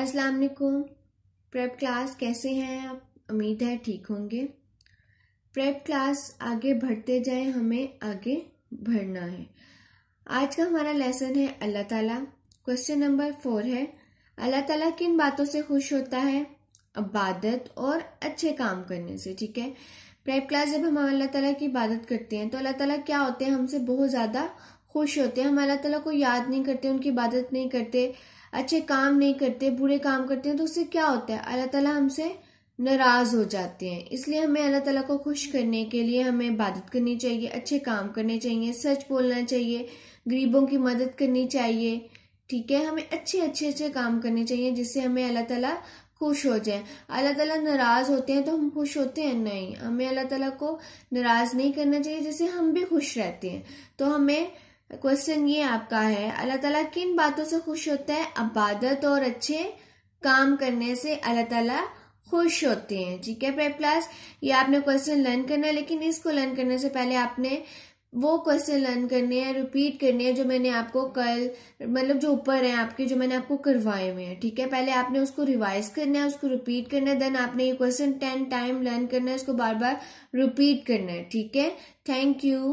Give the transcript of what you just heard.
अस्सलाम वालेकुम prep class कैसे हैं आप उम्मीद है ठीक होंगे प्रेप क्लास आगे बढ़ते जाएं हमें आगे बढ़ना है आज का हमारा लेसन है अल्लाह ताला क्वेश्चन नंबर फोर है अल्लाह ताला किन बातों से खुश होता है इबादत और अच्छे काम करने से ठीक है प्रेप क्लास जब हम अल्लाह ताला की इबादत करते हैं तो अल्लाह ताला क्या होते हैं हमसे बहुत ज़्यादा खुश होते हैं हम अल्लाह ताला को याद नहीं करते उनकी इबादत नहीं करते अच्छे काम नहीं करते बुरे काम करते हैं तो उससे क्या होता है अल्लाह ताला हमसे नाराज हो जाते हैं इसलिए हमें अल्लाह ताला को खुश करने के लिए हमें इबादत करनी चाहिए अच्छे काम करने चाहिए सच बोलना चाहिए गरीबों की मदद करनी चाहिए ठीक है हमें अच्छे अच्छे अच्छे काम करने चाहिए जिससे हमें अल्लाह ताला खुश हो जाए अल्लाह ताला नाराज़ होते हैं तो हम खुश होते हैं नहीं हमें अल्लाह ताला को नाराज़ नहीं करना चाहिए जिससे हम भी खुश रहते हैं तो हमें क्वेश्चन ये आपका है अल्लाह ताला किन बातों से खुश होता है अबादत और अच्छे काम करने से अल्लाह ताला खुश होते हैं ठीक है पे प्लस ये आपने क्वेश्चन लर्न करना है लेकिन इसको लर्न करने से पहले आपने वो क्वेश्चन लर्न करने हैं रिपीट करने हैं जो मैंने आपको कल मतलब जो ऊपर है आपके जो मैंने आपको करवाए हुए हैं ठीक है पहले आपने उसको रिवाइज करना है उसको रिपीट करना है देन आपने ये क्वेश्चन टेन टाइम लर्न करना है इसको बार बार रिपीट करना है ठीक है थैंक यू